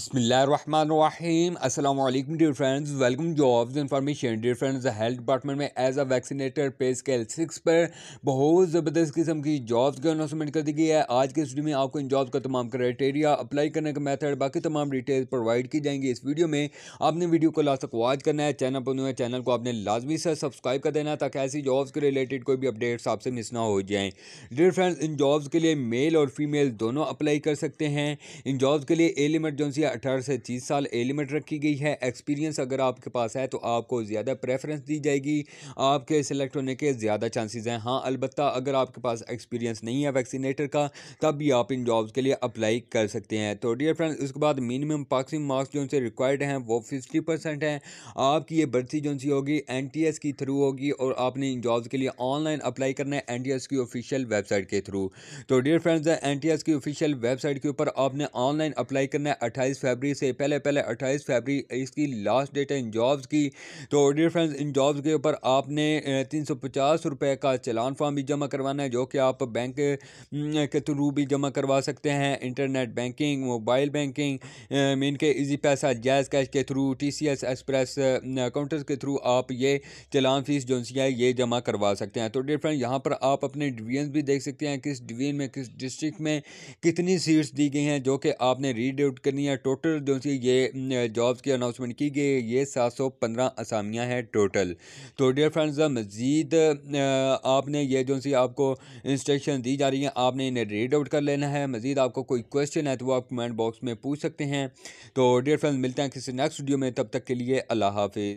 बसमीम अल्लाम dear friends welcome jobs information dear friends health department में as a vaccinator pay scale six पर बहुत ज़बरदस्त किस्म की जॉब्स की अनाउंसमेंट कर दी गई है आज के वीडियो में आपको इन जॉब्स का तमाम क्राइटेरिया अप्लाई करने का मेथड बाकी तमाम डिटेल्स प्रोवाइड की जाएंगी इस वीडियो में आपने वीडियो को लास्ट तक वॉच करना है चैनल पर हुए चैनल को आपने लाजमी से सब्सक्राइब कर देना ताकि ऐसी जॉब्स के रिलेटेड कोई भी अपडेट्स आपसे मिस ना हो जाए डियर फ्रेंड्स इन जॉब्स के लिए मेल और फीमेल दोनों अप्लाई कर सकते हैं इन जॉब्स के लिए एल इमरजेंसी अठारह से तीस साल ए लिमिट रखी गई है एक्सपीरियंस अगर आपके पास है तो आपको ज़्यादा प्रेफरेंस दी जाएगी आपके सिलेक्ट होने के ज़्यादा चांसेस हैं हाँ अलबत् अगर आपके पास एक्सपीरियंस नहीं है वैक्सीनेटर का तब भी आप इन जॉब्स के लिए अप्लाई कर सकते हैं तो डियर फ्रेंड्स उसके बाद मिनिमम पासिंग मार्क्स जो उनसे रिक्वायर्ड हैं वो फिफ्टी परसेंट हैं आपकी ये भर्ती जो सी होगी एन टी एस की थ्रू होगी और आपने इन जॉब्स के लिए ऑनलाइन अप्लाई करना है एन टी एस की ऑफिशियल वेबसाइट के थ्रू तो dear friends N T S की ऑफिशियल वेबसाइट के ऊपर आपने ऑनलाइन अप्लाई करना है अट्ठाईस 28 फरवरी से पहले पहले 28 फरवरी इसकी लास्ट डेट है इन जॉब्स की तो डियर फ्रेंड्स इन जॉब्स के ऊपर आपने तीन सौ पचास का चलान फॉर्म भी जमा करवाना है जो कि आप बैंक के थ्रू भी जमा करवा सकते हैं internet banking mobile banking mean के ईजी पैसा जैज़ कैश के through T C S express counters के थ्रू आप ये चलान फीस जो है ये जमा करवा सकते हैं तो डियर फ्रेंड यहाँ पर आप अपने डिवीजन भी देख सकते हैं किस डिवीजन में किस डिस्ट्रिक्ट में कितनी सीट्स दी गई हैं जो कि आपने रीड आउट करनी है टोटल जो सी ये जॉब्स की अनाउंसमेंट की गई ये सात सौ पंद्रह असामियाँ हैं टोटल तो डियर फ्रेंड्स मज़ीद आपने ये जो सी आपको इंस्ट्रक्शन दी जा रही हैं आपने इन्हें रीड आउट कर लेना है मज़ीद आपको कोई क्वेश्चन है तो वो आप कमेंट बॉक्स में पूछ सकते हैं तो डियर फ्रेंड्स मिलते हैं किसी नेक्स्ट वीडियो में तब तक के लिए अल्लाह हाफिज़